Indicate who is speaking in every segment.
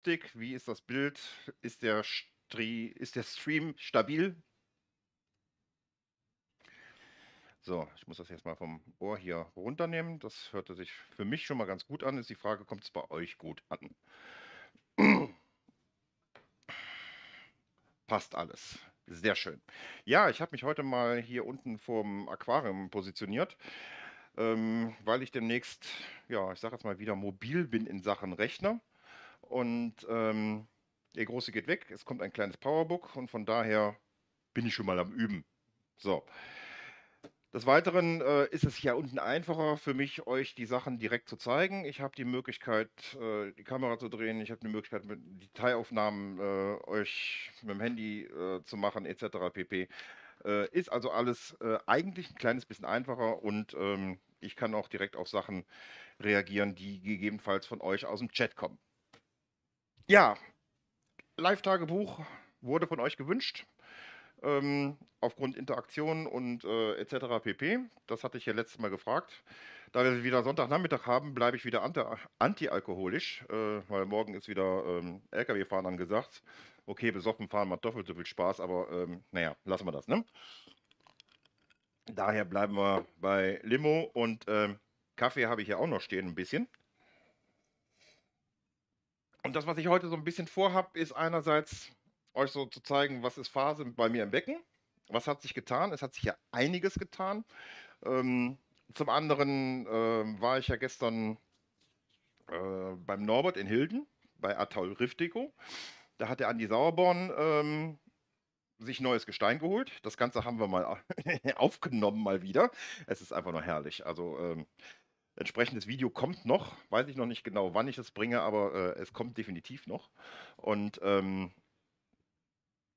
Speaker 1: Optik, wie ist das Bild, ist der, Stri ist der Stream stabil? So, ich muss das jetzt mal vom Ohr hier runternehmen. Das hörte sich für mich schon mal ganz gut an. Ist die Frage, kommt es bei euch gut an? Passt alles. Sehr schön. Ja, ich habe mich heute mal hier unten vorm Aquarium positioniert, ähm, weil ich demnächst, ja, ich sage jetzt mal wieder mobil bin in Sachen Rechner. Und ähm, der große geht weg, es kommt ein kleines Powerbook und von daher bin ich schon mal am Üben. So. Des Weiteren äh, ist es hier unten einfacher für mich, euch die Sachen direkt zu zeigen. Ich habe die Möglichkeit, äh, die Kamera zu drehen. Ich habe die Möglichkeit, mit Detailaufnahmen äh, euch mit dem Handy äh, zu machen, etc. pp. Äh, ist also alles äh, eigentlich ein kleines bisschen einfacher und ähm, ich kann auch direkt auf Sachen reagieren, die gegebenenfalls von euch aus dem Chat kommen. Ja, Live-Tagebuch wurde von euch gewünscht. Ähm, aufgrund Interaktionen und äh, etc. pp. Das hatte ich ja letztes Mal gefragt. Da wir wieder Sonntagnachmittag haben, bleibe ich wieder antialkoholisch, äh, weil morgen ist wieder ähm, LKW-Fahren angesagt. Okay, besoffen fahren macht doppelt so viel Spaß, aber ähm, naja, lassen wir das, ne? Daher bleiben wir bei Limo und ähm, Kaffee habe ich ja auch noch stehen, ein bisschen. Und das, was ich heute so ein bisschen vorhabe, ist einerseits euch so zu zeigen, was ist Phase bei mir im Becken, was hat sich getan, es hat sich ja einiges getan. Ähm, zum anderen äh, war ich ja gestern äh, beim Norbert in Hilden, bei Atoll Riftico. Da hat der Andi Sauerborn ähm, sich neues Gestein geholt. Das Ganze haben wir mal aufgenommen, mal wieder. Es ist einfach nur herrlich. Also ähm, Entsprechendes Video kommt noch, weiß ich noch nicht genau, wann ich es bringe, aber äh, es kommt definitiv noch. Und ähm,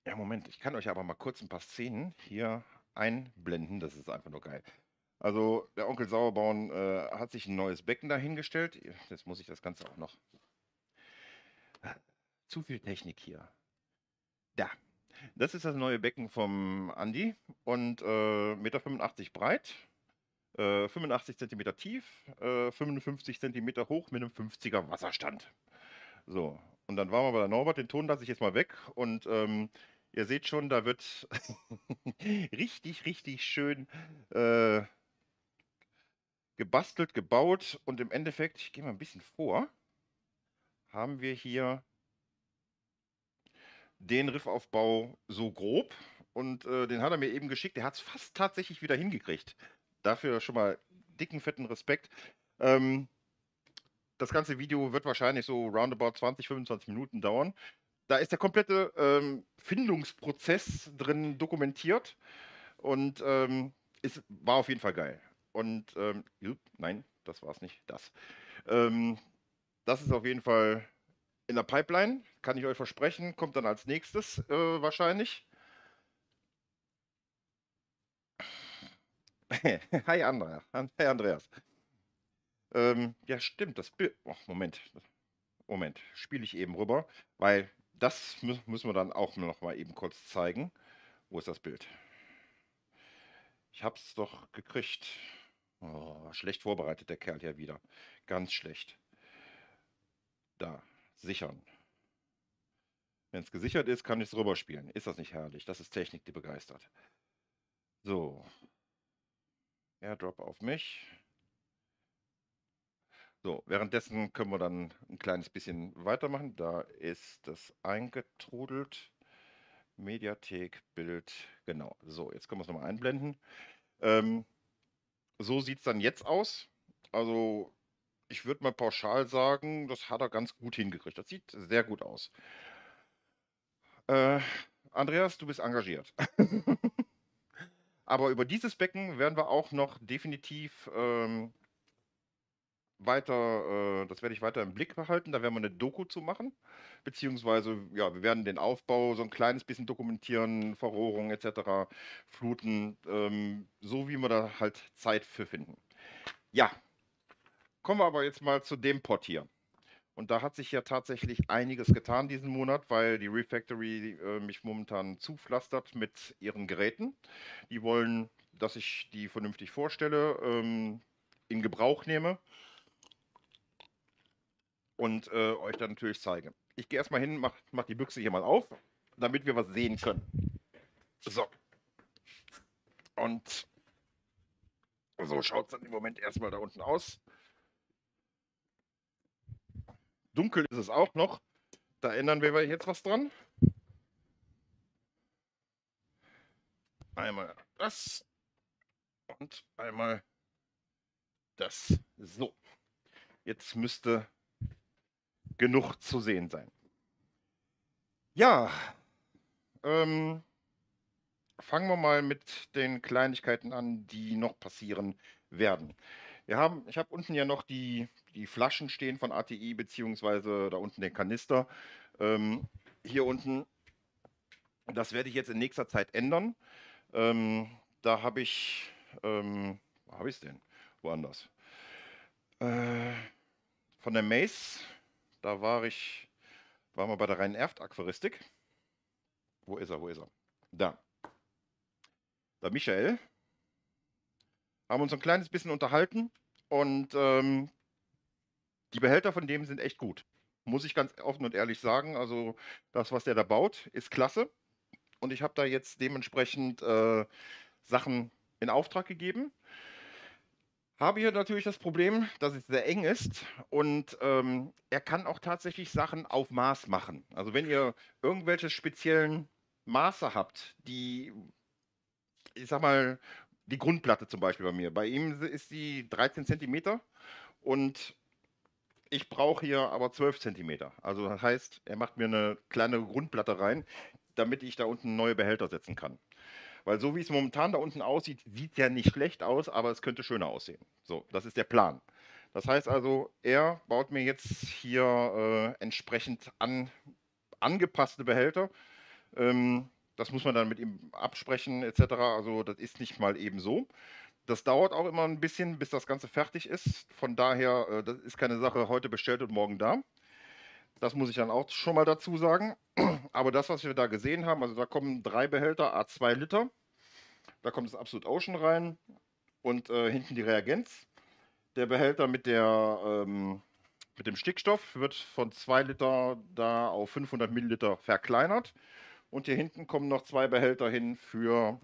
Speaker 1: ja, Moment, ich kann euch aber mal kurz ein paar Szenen hier einblenden. Das ist einfach nur geil. Also der Onkel Sauerborn äh, hat sich ein neues Becken dahingestellt. Jetzt muss ich das Ganze auch noch. Zu viel Technik hier. Da. Das ist das neue Becken vom Andi und äh, 1,85 Meter breit. 85 äh, cm tief, äh, 55 cm hoch mit einem 50er Wasserstand. So, und dann waren wir bei der Norbert, den Ton lasse ich jetzt mal weg und ähm, ihr seht schon, da wird richtig, richtig schön äh, gebastelt, gebaut und im Endeffekt, ich gehe mal ein bisschen vor, haben wir hier den Riffaufbau so grob und äh, den hat er mir eben geschickt. Er hat es fast tatsächlich wieder hingekriegt dafür schon mal dicken, fetten Respekt. Ähm, das ganze Video wird wahrscheinlich so roundabout 20, 25 Minuten dauern. Da ist der komplette ähm, Findungsprozess drin dokumentiert und ähm, es war auf jeden Fall geil. Und ähm, nein, das war es nicht, das. Ähm, das ist auf jeden Fall in der Pipeline, kann ich euch versprechen, kommt dann als nächstes äh, wahrscheinlich. Hi Andrea. Hi Andreas. Ähm, ja, stimmt, das Bild. Oh, Moment. Moment, spiele ich eben rüber, weil das mü müssen wir dann auch noch mal eben kurz zeigen. Wo ist das Bild? Ich hab's doch gekriegt. Oh, schlecht vorbereitet der Kerl hier wieder. Ganz schlecht. Da, sichern. Wenn es gesichert ist, kann ich es rüberspielen. Ist das nicht herrlich? Das ist Technik, die begeistert. So, Airdrop auf mich. So, währenddessen können wir dann ein kleines bisschen weitermachen. Da ist das eingetrudelt. Mediathek, Bild, genau. So, jetzt können wir es nochmal einblenden. Ähm, so sieht es dann jetzt aus. Also, ich würde mal pauschal sagen, das hat er ganz gut hingekriegt. Das sieht sehr gut aus. Äh, Andreas, du bist engagiert. Aber über dieses Becken werden wir auch noch definitiv ähm, weiter, äh, das werde ich weiter im Blick behalten. Da werden wir eine Doku zu machen. Beziehungsweise, ja, wir werden den Aufbau so ein kleines bisschen dokumentieren, Verrohrung etc., Fluten, ähm, so wie wir da halt Zeit für finden. Ja, kommen wir aber jetzt mal zu dem Pott hier. Und da hat sich ja tatsächlich einiges getan diesen Monat, weil die Refactory äh, mich momentan zupflastert mit ihren Geräten. Die wollen, dass ich die vernünftig vorstelle, ähm, in Gebrauch nehme und äh, euch dann natürlich zeige. Ich gehe erstmal hin, mach, mach die Büchse hier mal auf, damit wir was sehen können. So. Und so schaut es dann im Moment erstmal da unten aus. Dunkel ist es auch noch. Da ändern wir jetzt was dran. Einmal das und einmal das. So, jetzt müsste genug zu sehen sein. Ja, ähm, fangen wir mal mit den Kleinigkeiten an, die noch passieren werden. Wir haben, ich habe unten ja noch die, die Flaschen stehen von ATI, beziehungsweise da unten den Kanister. Ähm, hier unten, das werde ich jetzt in nächster Zeit ändern. Ähm, da habe ich, ähm, wo habe ich es denn? Woanders. Äh, von der Mace, da war ich, waren wir bei der rhein Erft-Aquaristik. Wo ist er, wo ist er? Da. Der Michael, haben uns ein kleines bisschen unterhalten und ähm, die Behälter von dem sind echt gut. Muss ich ganz offen und ehrlich sagen. Also das, was der da baut, ist klasse. Und ich habe da jetzt dementsprechend äh, Sachen in Auftrag gegeben. Habe hier natürlich das Problem, dass es sehr eng ist und ähm, er kann auch tatsächlich Sachen auf Maß machen. Also wenn ihr irgendwelche speziellen Maße habt, die, ich sag mal, die Grundplatte zum Beispiel bei mir. Bei ihm ist die 13 cm und ich brauche hier aber 12 cm. Also das heißt, er macht mir eine kleine Grundplatte rein, damit ich da unten neue Behälter setzen kann. Weil so wie es momentan da unten aussieht, sieht es ja nicht schlecht aus, aber es könnte schöner aussehen. So, das ist der Plan. Das heißt also, er baut mir jetzt hier äh, entsprechend an, angepasste Behälter. Ähm, das muss man dann mit ihm absprechen etc. Also das ist nicht mal eben so. Das dauert auch immer ein bisschen, bis das Ganze fertig ist. Von daher, äh, das ist keine Sache, heute bestellt und morgen da. Das muss ich dann auch schon mal dazu sagen. Aber das, was wir da gesehen haben, also da kommen drei Behälter, A2 Liter. Da kommt das Absolute Ocean rein und äh, hinten die Reagenz. Der Behälter mit, der, ähm, mit dem Stickstoff wird von 2 Liter da auf 500 Milliliter verkleinert. Und hier hinten kommen noch zwei Behälter hin für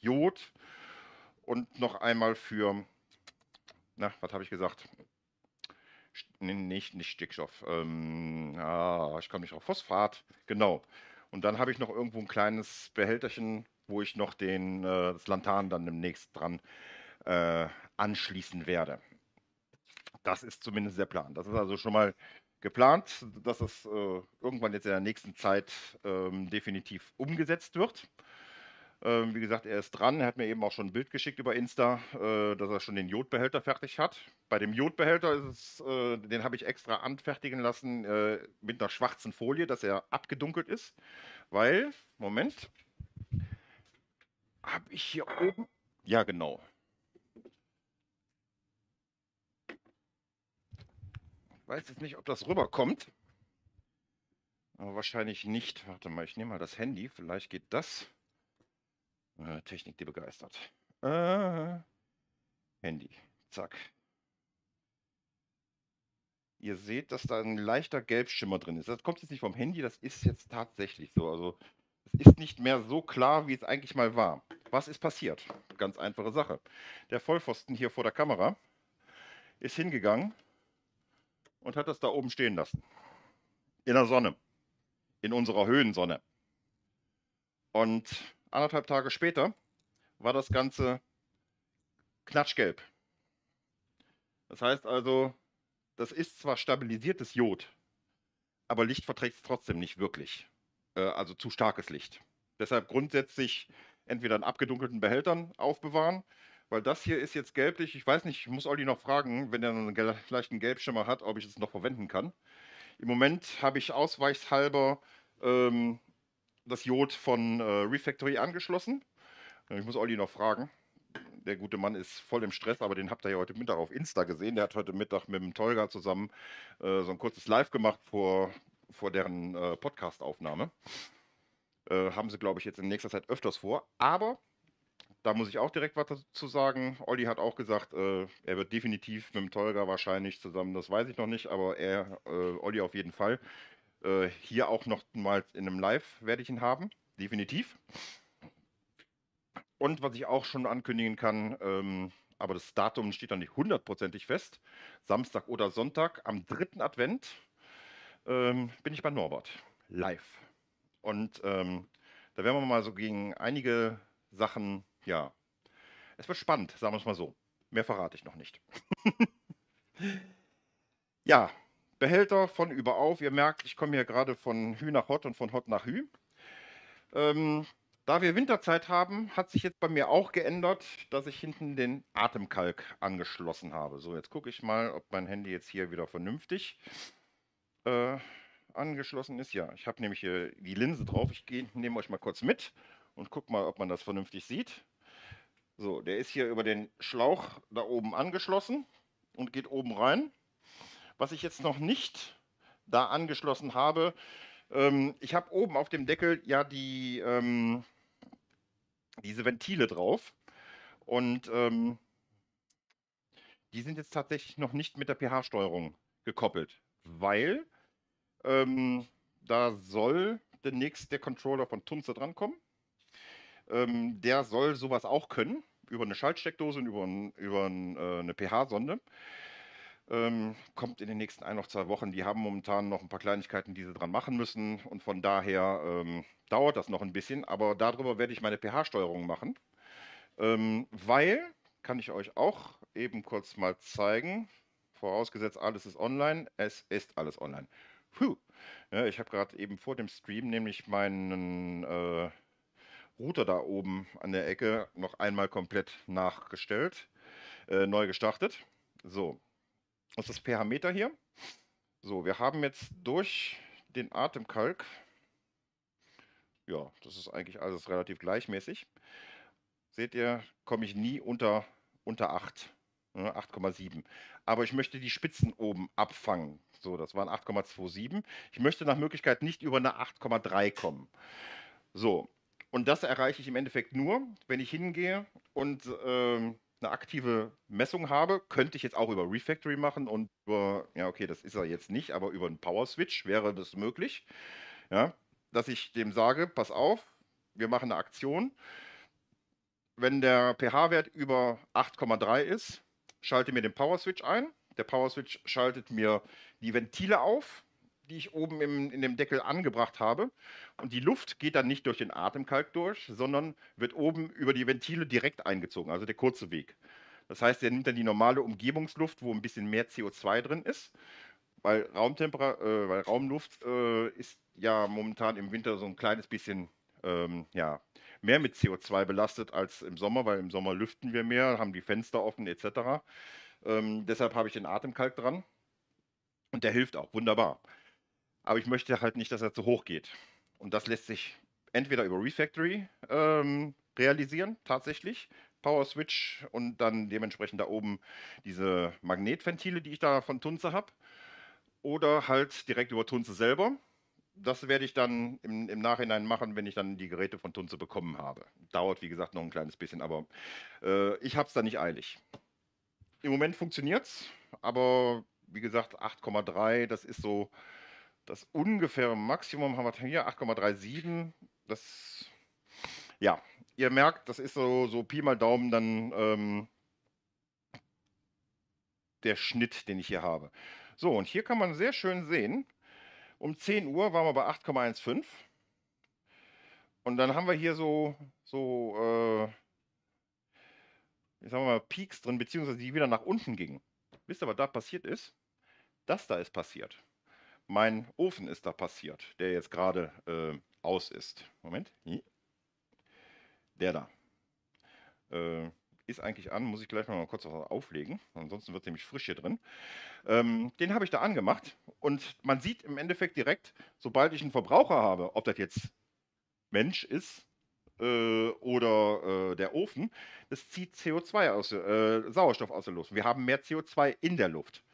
Speaker 1: Jod und noch einmal für, na, was habe ich gesagt? Nee, nicht, nicht Stickstoff. Ähm, ah, ich komme nicht auf Phosphat. Genau. Und dann habe ich noch irgendwo ein kleines Behälterchen, wo ich noch den, äh, das Lantan dann demnächst dran äh, anschließen werde. Das ist zumindest der Plan. Das ist also schon mal geplant, dass es äh, irgendwann jetzt in der nächsten Zeit ähm, definitiv umgesetzt wird. Ähm, wie gesagt, er ist dran. Er hat mir eben auch schon ein Bild geschickt über Insta, äh, dass er schon den Jodbehälter fertig hat. Bei dem Jodbehälter ist es, äh, den habe ich extra anfertigen lassen äh, mit einer schwarzen Folie, dass er abgedunkelt ist. Weil, Moment, habe ich hier oben. Ja, genau. weiß jetzt nicht, ob das rüberkommt. Aber wahrscheinlich nicht. Warte mal, ich nehme mal das Handy. Vielleicht geht das. Äh, Technik, die begeistert. Äh, Handy. Zack. Ihr seht, dass da ein leichter Gelbschimmer drin ist. Das kommt jetzt nicht vom Handy, das ist jetzt tatsächlich so. Also es ist nicht mehr so klar, wie es eigentlich mal war. Was ist passiert? Ganz einfache Sache. Der Vollpfosten hier vor der Kamera ist hingegangen und hat das da oben stehen lassen. In der Sonne. In unserer Höhensonne. Und anderthalb Tage später war das Ganze knatschgelb. Das heißt also, das ist zwar stabilisiertes Jod, aber Licht verträgt es trotzdem nicht wirklich. Äh, also zu starkes Licht. Deshalb grundsätzlich entweder in abgedunkelten Behältern aufbewahren weil das hier ist jetzt gelblich. Ich weiß nicht, ich muss Olli noch fragen, wenn er einen, leichten Gelbschimmer hat, ob ich es noch verwenden kann. Im Moment habe ich ausweichshalber ähm, das Jod von äh, Refactory angeschlossen. Ich muss Olli noch fragen. Der gute Mann ist voll im Stress, aber den habt ihr ja heute Mittag auf Insta gesehen. Der hat heute Mittag mit dem Tolga zusammen äh, so ein kurzes Live gemacht vor, vor deren äh, Podcast-Aufnahme. Äh, haben sie, glaube ich, jetzt in nächster Zeit öfters vor. Aber da muss ich auch direkt was dazu sagen. Olli hat auch gesagt, äh, er wird definitiv mit dem Tolga wahrscheinlich zusammen, das weiß ich noch nicht, aber er, äh, Olli auf jeden Fall. Äh, hier auch noch mal in einem Live werde ich ihn haben, definitiv. Und was ich auch schon ankündigen kann, ähm, aber das Datum steht noch nicht hundertprozentig fest, Samstag oder Sonntag am dritten Advent ähm, bin ich bei Norbert live. Und ähm, da werden wir mal so gegen einige Sachen ja, es wird spannend, sagen wir es mal so. Mehr verrate ich noch nicht. ja, Behälter von überauf. Ihr merkt, ich komme hier gerade von Hü nach Hot und von Hot nach Hü. Ähm, da wir Winterzeit haben, hat sich jetzt bei mir auch geändert, dass ich hinten den Atemkalk angeschlossen habe. So, jetzt gucke ich mal, ob mein Handy jetzt hier wieder vernünftig äh, angeschlossen ist. Ja, ich habe nämlich hier die Linse drauf. Ich nehme euch mal kurz mit und gucke mal, ob man das vernünftig sieht. So, der ist hier über den Schlauch da oben angeschlossen und geht oben rein. Was ich jetzt noch nicht da angeschlossen habe, ähm, ich habe oben auf dem Deckel ja die, ähm, diese Ventile drauf. Und ähm, die sind jetzt tatsächlich noch nicht mit der pH-Steuerung gekoppelt, weil ähm, da soll demnächst der Controller von Tunze drankommen. Ähm, der soll sowas auch können, über eine Schaltsteckdose und über, ein, über ein, äh, eine pH-Sonde. Ähm, kommt in den nächsten ein oder zwei Wochen. Die haben momentan noch ein paar Kleinigkeiten, die sie dran machen müssen. Und von daher ähm, dauert das noch ein bisschen. Aber darüber werde ich meine pH-Steuerung machen. Ähm, weil, kann ich euch auch eben kurz mal zeigen, vorausgesetzt alles ist online, es ist alles online. Puh. Ja, ich habe gerade eben vor dem Stream nämlich meinen... Äh, Router da oben an der Ecke noch einmal komplett nachgestellt, äh, neu gestartet. So, das ist das pH-Meter hier. So, wir haben jetzt durch den Atemkalk, ja, das ist eigentlich alles relativ gleichmäßig. Seht ihr, komme ich nie unter, unter 8, 8,7. Ne, Aber ich möchte die Spitzen oben abfangen. So, das waren 8,27. Ich möchte nach Möglichkeit nicht über eine 8,3 kommen. So, und das erreiche ich im Endeffekt nur, wenn ich hingehe und ähm, eine aktive Messung habe. Könnte ich jetzt auch über Refactory machen und über, ja, okay, das ist er jetzt nicht, aber über einen Power Switch wäre das möglich. Ja, dass ich dem sage, pass auf, wir machen eine Aktion. Wenn der pH-Wert über 8,3 ist, schalte mir den Power Switch ein. Der Power Switch schaltet mir die Ventile auf, die ich oben im, in dem Deckel angebracht habe. Und die Luft geht dann nicht durch den Atemkalk durch, sondern wird oben über die Ventile direkt eingezogen, also der kurze Weg. Das heißt, er nimmt dann die normale Umgebungsluft, wo ein bisschen mehr CO2 drin ist, weil, Raumtemper äh, weil Raumluft äh, ist ja momentan im Winter so ein kleines bisschen ähm, ja, mehr mit CO2 belastet als im Sommer, weil im Sommer lüften wir mehr, haben die Fenster offen etc. Ähm, deshalb habe ich den Atemkalk dran und der hilft auch wunderbar. Aber ich möchte halt nicht, dass er zu hoch geht. Und das lässt sich entweder über Refactory ähm, realisieren, tatsächlich, Power Switch und dann dementsprechend da oben diese Magnetventile, die ich da von Tunze habe. Oder halt direkt über Tunze selber. Das werde ich dann im, im, Nachhinein machen, wenn ich dann die Geräte von Tunze bekommen habe. Dauert, wie gesagt, noch ein kleines bisschen, aber äh, ich habe es da nicht eilig. Im Moment funktioniert es, aber wie gesagt, 8,3, das ist so das ungefähre Maximum haben wir hier, 8,37. Das, ja, ihr merkt, das ist so, so Pi mal Daumen dann ähm, der Schnitt, den ich hier habe. So, und hier kann man sehr schön sehen, um 10 Uhr waren wir bei 8,15. Und dann haben wir hier so, so äh, ich sag mal, Peaks drin, beziehungsweise die wieder nach unten gingen. Wisst ihr, was da passiert ist? Das da ist passiert mein Ofen ist da passiert, der jetzt gerade äh, aus ist. Moment. Der da. Äh, ist eigentlich an, muss ich gleich noch mal kurz auflegen, ansonsten wird es nämlich frisch hier drin. Ähm, den habe ich da angemacht und man sieht im Endeffekt direkt, sobald ich einen Verbraucher habe, ob das jetzt Mensch ist äh, oder äh, der Ofen, das zieht CO2 aus, äh, Sauerstoff aus der Luft. Wir haben mehr CO2 in der Luft.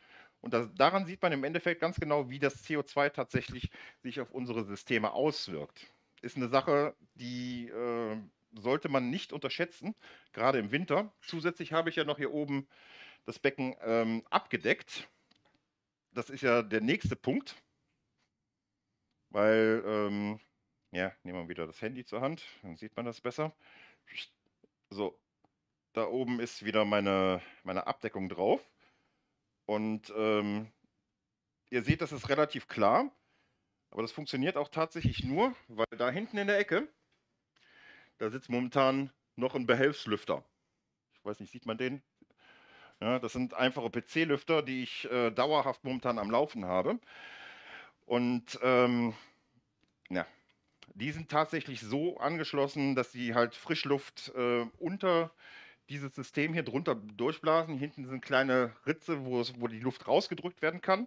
Speaker 1: Und das, daran sieht man im Endeffekt ganz genau, wie das CO2 tatsächlich sich auf unsere Systeme auswirkt. Ist eine Sache, die äh, sollte man nicht unterschätzen, gerade im Winter. Zusätzlich habe ich ja noch hier oben das Becken ähm, abgedeckt. Das ist ja der nächste Punkt, weil, ähm, ja, nehmen wir wieder das Handy zur Hand, dann sieht man das besser. So, da oben ist wieder meine, meine Abdeckung drauf. Und ähm, ihr seht, das ist relativ klar. Aber das funktioniert auch tatsächlich nur, weil da hinten in der Ecke, da sitzt momentan noch ein Behelfslüfter. Ich weiß nicht, sieht man den? Ja, das sind einfache PC-Lüfter, die ich äh, dauerhaft momentan am Laufen habe. Und ähm, ja, die sind tatsächlich so angeschlossen, dass sie halt Frischluft äh, unter dieses System hier drunter durchblasen. Hinten sind kleine Ritze, wo, es, wo die Luft rausgedrückt werden kann,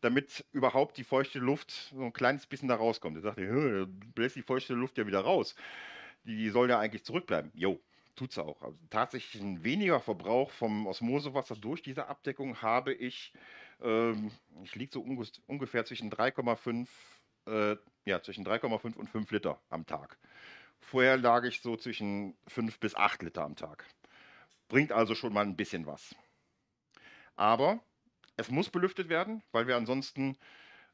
Speaker 1: damit überhaupt die feuchte Luft so ein kleines bisschen da rauskommt. Er sagt, ihr, bläst die feuchte Luft ja wieder raus. Die soll ja eigentlich zurückbleiben. Jo, tut's auch. Also tatsächlich ein weniger Verbrauch vom Osmosewasser durch diese Abdeckung habe ich. Ähm, ich liege so ungefähr zwischen 3,5 äh, ja, zwischen 3,5 und 5 Liter am Tag. Vorher lag ich so zwischen 5 bis 8 Liter am Tag. Bringt also schon mal ein bisschen was. Aber es muss belüftet werden, weil wir ansonsten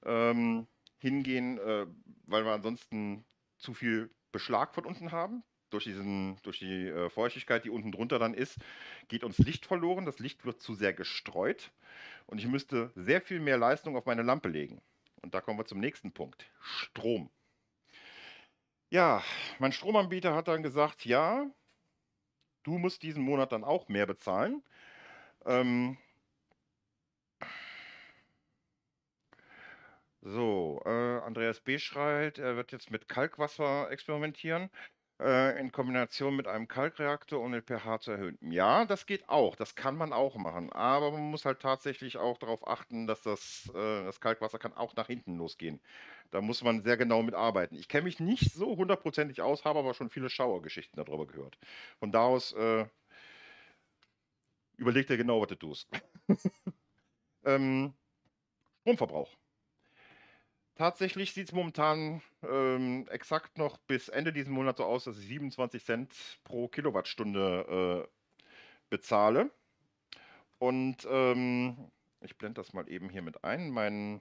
Speaker 1: ähm, hingehen, äh, weil wir ansonsten zu viel Beschlag von unten haben. Durch, diesen, durch die äh, Feuchtigkeit, die unten drunter dann ist, geht uns Licht verloren. Das Licht wird zu sehr gestreut und ich müsste sehr viel mehr Leistung auf meine Lampe legen. Und da kommen wir zum nächsten Punkt: Strom. Ja, mein Stromanbieter hat dann gesagt: Ja, du musst diesen Monat dann auch mehr bezahlen. Ähm, so, äh, Andreas B. schreit, er wird jetzt mit Kalkwasser experimentieren äh, in Kombination mit einem Kalkreaktor, um den pH zu erhöhen. Ja, das geht auch, das kann man auch machen, aber man muss halt tatsächlich auch darauf achten, dass das, äh, das Kalkwasser kann auch nach hinten losgehen. Da muss man sehr genau mit arbeiten. Ich kenne mich nicht so hundertprozentig aus, habe aber schon viele Schauergeschichten darüber gehört. Von da aus äh, überleg dir genau, was du tust. ähm, Stromverbrauch. Tatsächlich sieht es momentan ähm, exakt noch bis Ende diesen Monat so aus, dass ich 27 Cent pro Kilowattstunde äh, bezahle. Und ähm, ich blende das mal eben hier mit ein. Mein,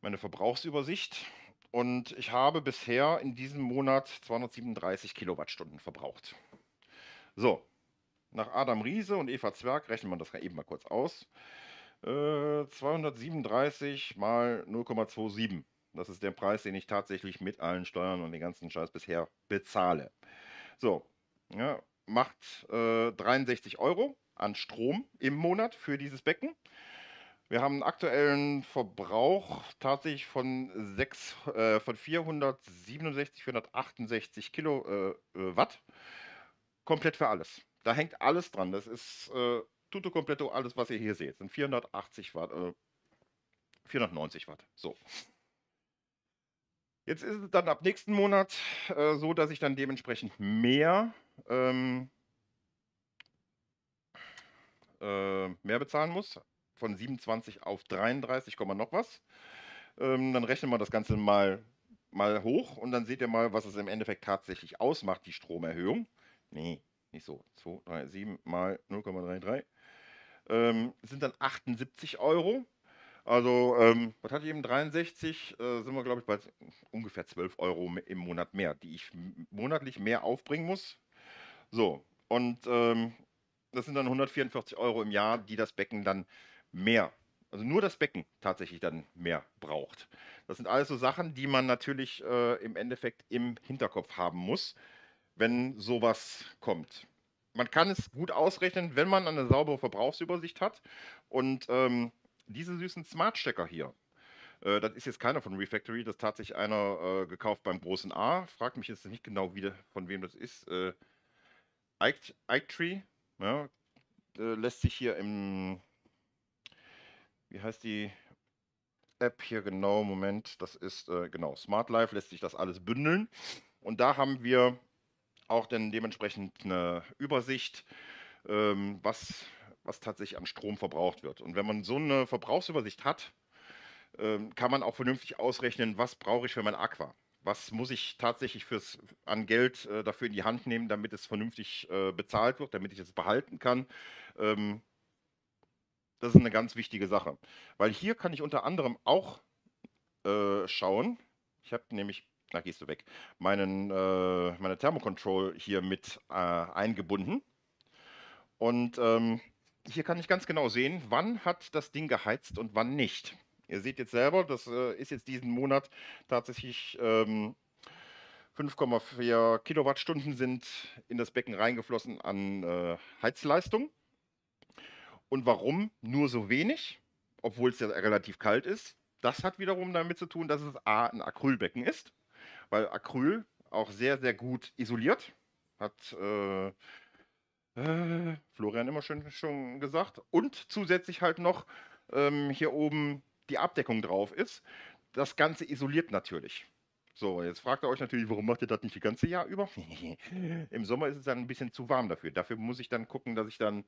Speaker 1: meine Verbrauchsübersicht. Und ich habe bisher in diesem Monat 237 Kilowattstunden verbraucht. So, nach Adam Riese und Eva Zwerg rechnet man das eben mal kurz aus. 237 äh, mal 0,27. Das ist der Preis, den ich tatsächlich mit allen Steuern und den ganzen Scheiß bisher bezahle. So, ja, macht äh, 63 Euro an Strom im Monat für dieses Becken. Wir haben einen aktuellen Verbrauch tatsächlich von, 6, äh, von 467, 468 Kilowatt. Äh, äh Komplett für alles. Da hängt alles dran. Das ist äh, tutto completo, alles, was ihr hier seht, sind 480 Watt, äh, 490 Watt. So. Jetzt ist es dann ab nächsten Monat äh, so, dass ich dann dementsprechend mehr, ähm, äh, mehr bezahlen muss. Von 27 auf 33, noch was. Ähm, dann rechnen wir das Ganze mal, mal hoch und dann seht ihr mal, was es im Endeffekt tatsächlich ausmacht, die Stromerhöhung. Nee, nicht so. 2, 3, 7 mal 0,33 ähm, sind dann 78 Euro. Also, ähm, was hatte ich eben? 63 äh, sind wir, glaube ich, bei ungefähr 12 Euro im Monat mehr, die ich monatlich mehr aufbringen muss. So, und ähm, das sind dann 144 Euro im Jahr, die das Becken dann mehr, also nur das Becken tatsächlich dann mehr braucht. Das sind alles so Sachen, die man natürlich äh, im Endeffekt im Hinterkopf haben muss, wenn sowas kommt man kann es gut ausrechnen, wenn man eine saubere Verbrauchsübersicht hat. Und ähm, diese süßen Smart-Stecker hier, äh, das ist jetzt keiner von Refactory, das hat sich einer äh, gekauft beim großen A. Fragt mich jetzt nicht genau, wie, von wem das ist. Äh, Ike, Tree ja, lässt sich hier im, wie heißt die App hier genau? Moment, das ist äh, genau Smart Life, lässt sich das alles bündeln. Und da haben wir auch dann dementsprechend eine Übersicht, ähm, was, was tatsächlich an Strom verbraucht wird. Und wenn man so eine Verbrauchsübersicht hat, ähm, kann man auch vernünftig ausrechnen, was brauche ich für mein Aqua. Was muss ich tatsächlich fürs, an Geld äh, dafür in die Hand nehmen, damit es vernünftig äh, bezahlt wird, damit ich es behalten kann? Ähm, das ist eine ganz wichtige Sache. Weil hier kann ich unter anderem auch äh, schauen. Ich habe nämlich da gehst du weg, meinen, äh, meine Thermocontrol hier mit äh, eingebunden. Und ähm, hier kann ich ganz genau sehen, wann hat das Ding geheizt und wann nicht. Ihr seht jetzt selber, das äh, ist jetzt diesen Monat tatsächlich ähm, 5,4 Kilowattstunden sind in das Becken reingeflossen an äh, Heizleistung. Und warum nur so wenig, obwohl es ja relativ kalt ist? Das hat wiederum damit zu tun, dass es A, ein Acrylbecken ist weil Acryl auch sehr, sehr gut isoliert. Hat äh, äh, Florian immer schön schon gesagt. Und zusätzlich halt noch ähm, hier oben die Abdeckung drauf ist. Das Ganze isoliert natürlich. So, jetzt fragt ihr euch natürlich, warum macht ihr das nicht das ganze Jahr über? Im Sommer ist es dann ein bisschen zu warm dafür. Dafür muss ich dann gucken, dass ich dann,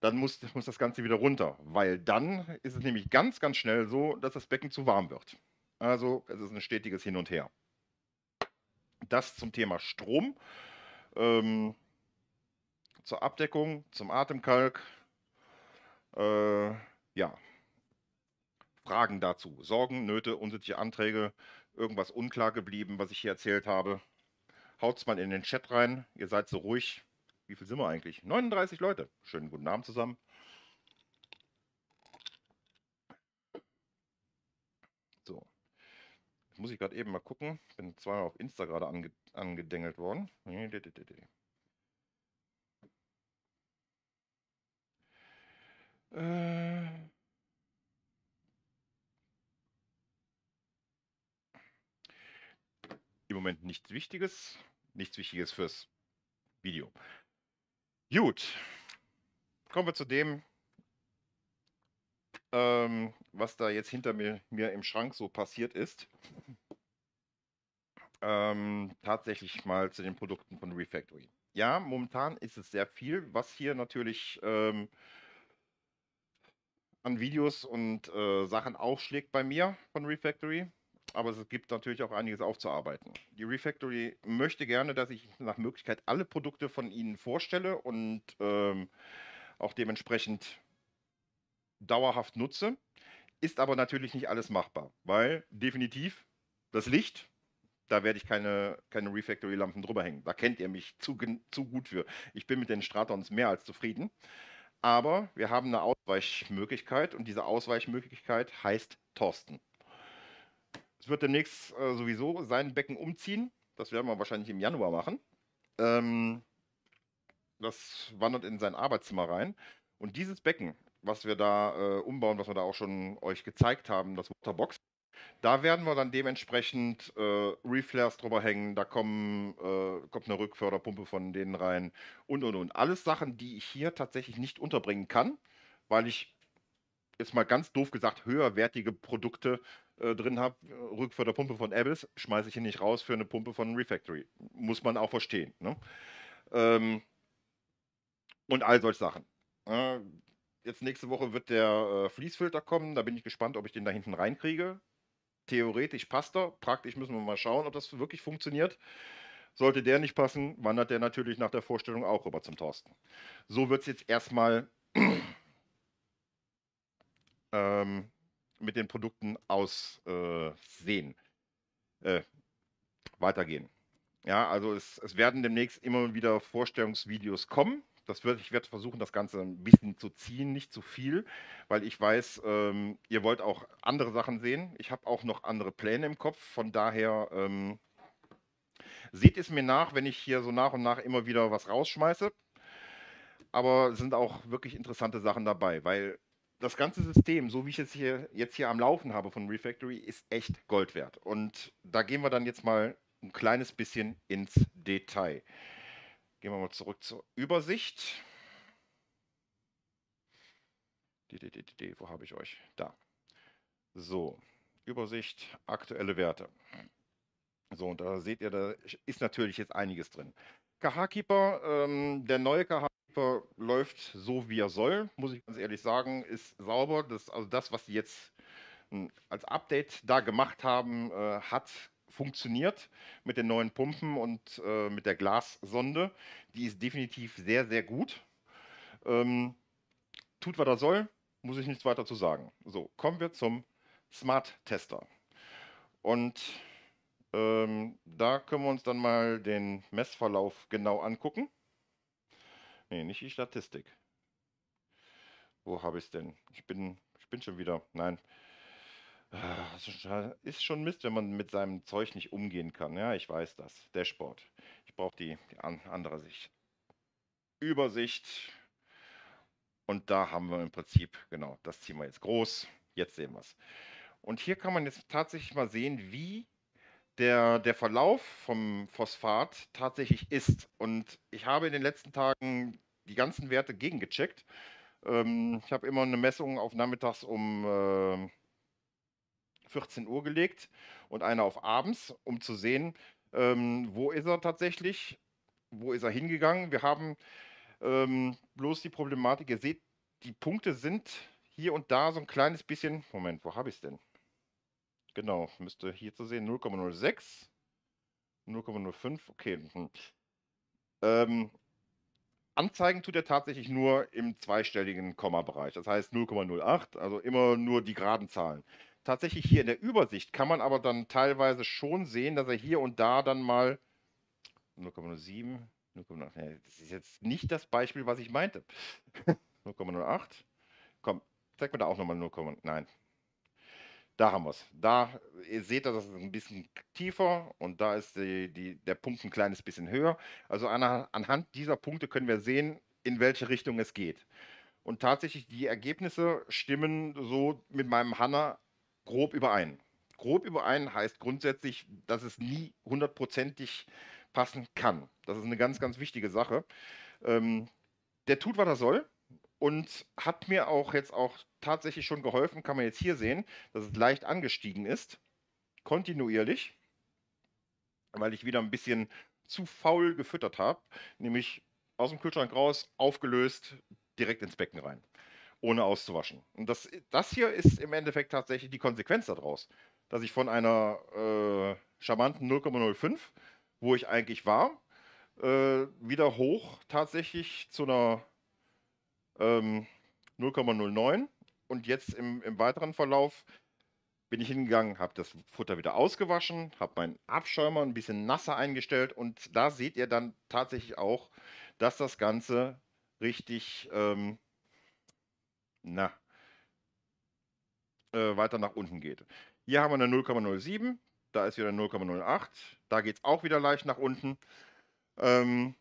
Speaker 1: dann muss, muss das Ganze wieder runter. Weil dann ist es nämlich ganz, ganz schnell so, dass das Becken zu warm wird. Also es ist ein stetiges Hin und Her. Das zum Thema Strom, ähm, zur Abdeckung, zum Atemkalk. Äh, ja. Fragen dazu, Sorgen, Nöte, unsittliche Anträge, irgendwas unklar geblieben, was ich hier erzählt habe. Haut's mal in den Chat rein. Ihr seid so ruhig. Wie viel sind wir eigentlich? 39 Leute. Schönen guten Abend zusammen. Jetzt muss ich gerade eben mal gucken. Bin zweimal auf Insta gerade ange angedengelt worden. Äh. Im Moment nichts Wichtiges. Nichts Wichtiges fürs Video. Gut. Kommen wir zu dem, ähm, was da jetzt hinter mir, mir im Schrank so passiert ist. Ähm, tatsächlich mal zu den Produkten von Refactory. Ja, momentan ist es sehr viel, was hier natürlich ähm, an Videos und äh, Sachen aufschlägt bei mir von Refactory. Aber es gibt natürlich auch einiges aufzuarbeiten. Die Refactory möchte gerne, dass ich nach Möglichkeit alle Produkte von Ihnen vorstelle und ähm, auch dementsprechend dauerhaft nutze. Ist aber natürlich nicht alles machbar, weil definitiv das Licht, da werde ich keine, keine Refactory-Lampen drüber hängen. Da kennt ihr mich zu, zu gut für. Ich bin mit den Stratons mehr als zufrieden. Aber wir haben eine Ausweichmöglichkeit und diese Ausweichmöglichkeit heißt Thorsten. Es wird demnächst äh, sowieso sein Becken umziehen. Das werden wir wahrscheinlich im Januar machen. Ähm, das wandert in sein Arbeitszimmer rein. Und dieses Becken was wir da äh, umbauen, was wir da auch schon euch gezeigt haben, das Waterbox. Da werden wir dann dementsprechend äh, Reflares drüber hängen, da kommen, äh, kommt eine Rückförderpumpe von denen rein und und und. Alles Sachen, die ich hier tatsächlich nicht unterbringen kann, weil ich jetzt mal ganz doof gesagt höherwertige Produkte äh, drin habe. Rückförderpumpe von Abyss schmeiße ich hier nicht raus für eine Pumpe von Refactory. Muss man auch verstehen. Ne? Ähm, und all solche Sachen. Ne? jetzt nächste Woche wird der äh, Fließfilter kommen. Da bin ich gespannt, ob ich den da hinten reinkriege. Theoretisch passt er. Praktisch müssen wir mal schauen, ob das wirklich funktioniert. Sollte der nicht passen, wandert der natürlich nach der Vorstellung auch rüber zum Thorsten. So wird es jetzt erstmal ähm, mit den Produkten aussehen, äh, äh, weitergehen. Ja, also es, es werden demnächst immer wieder Vorstellungsvideos kommen das wird, ich werde versuchen, das Ganze ein bisschen zu ziehen, nicht zu viel, weil ich weiß, ähm, ihr wollt auch andere Sachen sehen. Ich habe auch noch andere Pläne im Kopf. Von daher ähm, seht es mir nach, wenn ich hier so nach und nach immer wieder was rausschmeiße. Aber es sind auch wirklich interessante Sachen dabei, weil das ganze System, so wie ich es hier jetzt hier am Laufen habe von Refactory, ist echt Gold wert. Und da gehen wir dann jetzt mal ein kleines bisschen ins Detail. Gehen wir mal zurück zur Übersicht. Wo habe ich euch? Da. So, Übersicht, aktuelle Werte. So, und da seht ihr, da ist natürlich jetzt einiges drin. KH-Keeper, ähm, der neue KH-Keeper läuft so, wie er soll, muss ich ganz ehrlich sagen, ist sauber. Das, also das, was sie jetzt hm, als Update da gemacht haben, äh, hat funktioniert mit den neuen Pumpen und äh, mit der Glassonde. Die ist definitiv sehr, sehr gut. Ähm, tut, was er soll, muss ich nichts weiter zu sagen. So, kommen wir zum Smart Tester. Und ähm, da können wir uns dann mal den Messverlauf genau angucken. Ne, nicht die Statistik. Wo habe ich es denn? Ich bin, ich bin schon wieder. Nein. Ah, ist schon Mist, wenn man mit seinem Zeug nicht umgehen kann. Ja, ich weiß das. Dashboard. Ich brauche die, die andere Sicht. Übersicht. Und da haben wir im Prinzip, genau, das ziehen wir jetzt groß. Jetzt sehen wir es. Und hier kann man jetzt tatsächlich mal sehen, wie der, der Verlauf vom Phosphat tatsächlich ist. Und ich habe in den letzten Tagen die ganzen Werte gegengecheckt. Ähm, ich habe immer eine Messung auf nachmittags um... Äh, 14 Uhr gelegt und einer auf abends, um zu sehen, ähm, wo ist er tatsächlich, wo ist er hingegangen. Wir haben ähm, bloß die Problematik, ihr seht, die Punkte sind hier und da so ein kleines bisschen, Moment, wo habe ich es denn? Genau, müsste hier zu sehen, 0,06, 0,05, okay. Hm. Ähm, anzeigen tut er tatsächlich nur im zweistelligen Komma-Bereich, das heißt 0,08, also immer nur die geraden Zahlen tatsächlich hier in der Übersicht kann man aber dann teilweise schon sehen, dass er hier und da dann mal 0,07, 0,8, das ist jetzt nicht das Beispiel, was ich meinte. 0,08, komm, zeig mir da auch nochmal 0, nein. Da haben wir es. Da, ihr seht, dass das ist ein bisschen tiefer und da ist die, die, der Punkt ein kleines bisschen höher. Also an, anhand dieser Punkte können wir sehen, in welche Richtung es geht. Und tatsächlich, die Ergebnisse stimmen so mit meinem Hanna grob überein. Grob überein heißt grundsätzlich, dass es nie hundertprozentig passen kann. Das ist eine ganz, ganz wichtige Sache. Ähm, der tut, was er soll und hat mir auch jetzt auch tatsächlich schon geholfen, kann man jetzt hier sehen, dass es leicht angestiegen ist, kontinuierlich, weil ich wieder ein bisschen zu faul gefüttert habe, nämlich aus dem Kühlschrank raus, aufgelöst, direkt ins Becken rein ohne auszuwaschen. Und das, das hier ist im Endeffekt tatsächlich die Konsequenz daraus, dass ich von einer äh, charmanten 0,05, wo ich eigentlich war, äh, wieder hoch tatsächlich zu einer ähm, 0,09 und jetzt im, im weiteren Verlauf bin ich hingegangen, habe das Futter wieder ausgewaschen, habe meinen Abschäumer ein bisschen nasser eingestellt und da seht ihr dann tatsächlich auch, dass das Ganze richtig ähm, na, äh, weiter nach unten geht. Hier haben wir eine 0,07, da ist wieder eine 0,08, da geht es auch wieder leicht nach unten. Ähm,